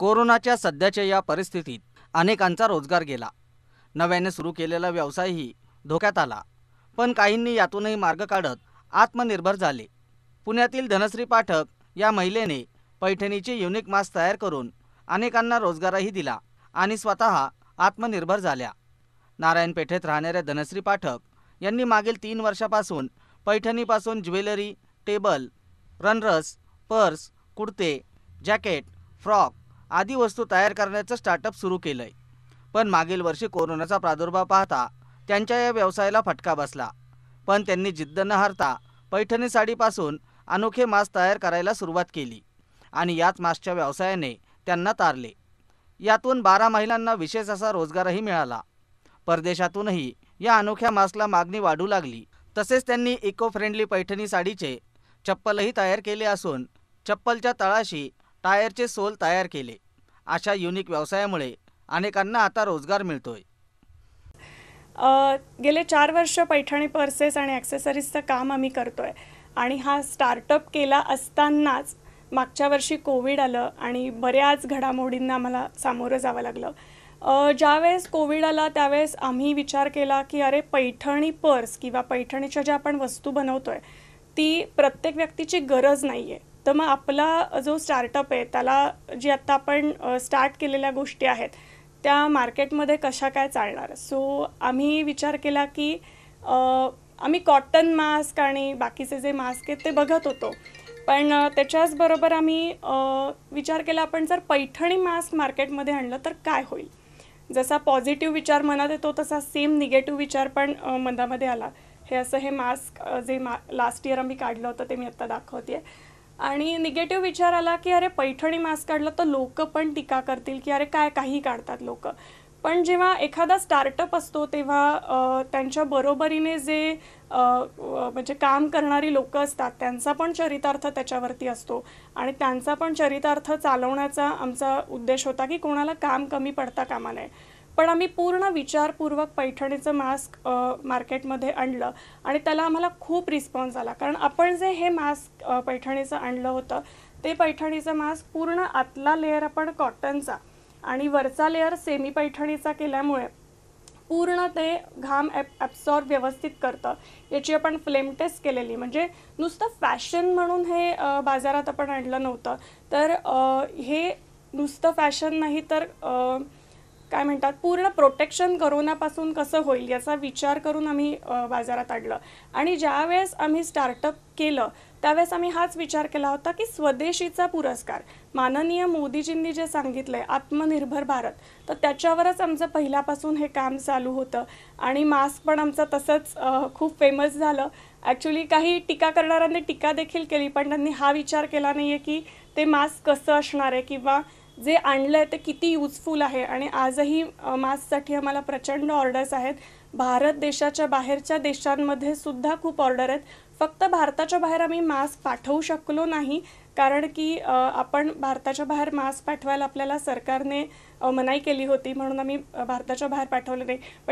कोरोनाच्या सध्याच्या या परिस्थितीत अनेकांचा रोजगार गेला नव्याने सुरू केलेला व्यवसायही धोक्यात आला पण काहींनी यातूनही मार्ग काढत आत्मनिर्भर झाले पुण्यातील धनश्री पाठक या महिलेने पैठणीचे युनिक मास्क तयार करून अनेकांना रोजगारही दिला आणि स्वतः आत्मनिर्भर झाल्या नारायण पेठेत राहणाऱ्या धनश्री पाठक यांनी मागील तीन वर्षापासून पैठणीपासून ज्वेलरी टेबल रनरस पर्स कुर्ते जॅकेट फ्रॉक आदी वस्तू तयार करण्याचं स्टार्टअप सुरू केलंय पण मागील वर्षी कोरोनाचा प्रादुर्भाव पाहता त्यांच्या या व्यवसायाला फटका बसला पण त्यांनी जिद्द न हरता पैठणी साडीपासून अनोखे मास्क तयार करायला सुरुवात केली आणि याच मास्कच्या व्यवसायाने त्यांना तारले यातून बारा महिलांना विशेष असा रोजगारही मिळाला परदेशातूनही या अनोख्या मास्कला मागणी वाढू लागली तसेच त्यांनी इको फ्रेंडली पैठणी साडीचे चप्पलही तयार केले असून चप्पलच्या तळाशी टायरचे सोल तयार केले अशा युनिक व्यवसायामुळे अनेकांना आता रोजगार मिळतोय गेले चार वर्ष पैठणी पर्सेस आणि ॲक्सेसरीजचं काम आम्ही करतो आहे आणि हा स्टार्टअप केला असतानाच मागच्या वर्षी कोविड आलं आणि बऱ्याच घडामोडींना आम्हाला सामोरं जावं लागलं ज्यावेळेस कोविड आला त्यावेळेस आम्ही विचार केला की अरे पैठणी पर्स किंवा पैठणीच्या ज्या आपण वस्तू बनवतो आहे ती प्रत्येक व्यक्तीची गरज नाही आहे तर मग आपला जो स्टार्टअप आहे त्याला जी आत्ता आपण स्टार्ट केलेल्या गोष्टी आहेत त्या मार्केटमध्ये कशा काय चालणार सो आम्ही विचार केला की आम्ही कॉटन मास्क आणि बाकीचे जे मास्क आहेत ते बघत होतो पण त्याच्याचबरोबर आम्ही विचार केला आपण जर पैठणी मास्क मार्केटमध्ये आणलं तर काय होईल जसा पॉझिटिव्ह विचार मनात येतो तसा सेम निगेटिव्ह विचार पण मनामध्ये आला हे असं हे मास्क जे मा लास्ट इयर आम्ही काढलं होतं ते मी आत्ता दाखवते आणि निगेटिव्ह विचार आला की अरे पैठणी मास्क काढला तर लोक पण टीका करतील की अरे काय काही काढतात लोक पण जेव्हा एखादा स्टार्टअप असतो तेव्हा त्यांच्या बरोबरीने जे म्हणजे काम करणारी लोक असतात त्यांचा पण चरितार्थ त्याच्यावरती असतो आणि त्यांचा पण चरितार्थ चालवण्याचा आमचा उद्देश होता की कोणाला काम कमी पडता कामा नये पण आम्ही पूर्ण विचारपूर्वक पैठणीचं मास्क मार्केटमध्ये आणलं आणि त्याला आम्हाला खूप रिस्पॉन्स आला कारण आपण जे हे मास्क पैठणीचं आणलं होतं ते पैठणीचं मास्क पूर्ण आतला लेअर आपण कॉटनचा आणि वरचा लेअर सेमी पैठणीचा केल्यामुळे पूर्ण ते घाम ॲप ॲब्सॉर्ब व्यवस्थित करतं याची आपण फ्लेम टेस्ट केलेली म्हणजे नुसतं फॅशन म्हणून हे बाजारात आपण आणलं नव्हतं तर हे नुसतं फॅशन नाही तर काय म्हणतात पूर्ण प्रोटेक्शन करोनापासून कसं होईल याचा विचार करून आम्ही बाजारात आणलं आणि ज्यावेळेस आम्ही स्टार्टअप केलं त्यावेळेस आम्ही हाच विचार केला होता की स्वदेशीचा पुरस्कार माननीय मोदीजींनी जे सांगितलं आहे आत्मनिर्भर भारत तर त्याच्यावरच आमचं पहिल्यापासून हे काम चालू होतं आणि मास्क पण आमचं तसंच खूप फेमस झालं ॲक्च्युली काही टीका करणाऱ्यांनी टीका देखील केली पण त्यांनी हा विचार केला नाही आहे की ते मास्क कसं असणार आहे किंवा जे आणलं आहे ते किती युजफुल आहे आणि आजही मास्कसाठी आम्हाला प्रचंड ऑर्डर्स आहेत भारत देशाच्या बाहेरच्या देशांमध्ये सुद्धा खूप ऑर्डर आहेत फक्त भारताच्या बाहेर आम्ही मास्क पाठवू शकलो नाही कारण की आपण भारताच्या बाहेर मास्क पाठवायला आपल्याला सरकारने मनाई केली होती म्हणून आम्ही भारताच्या बाहेर पाठवलं नाही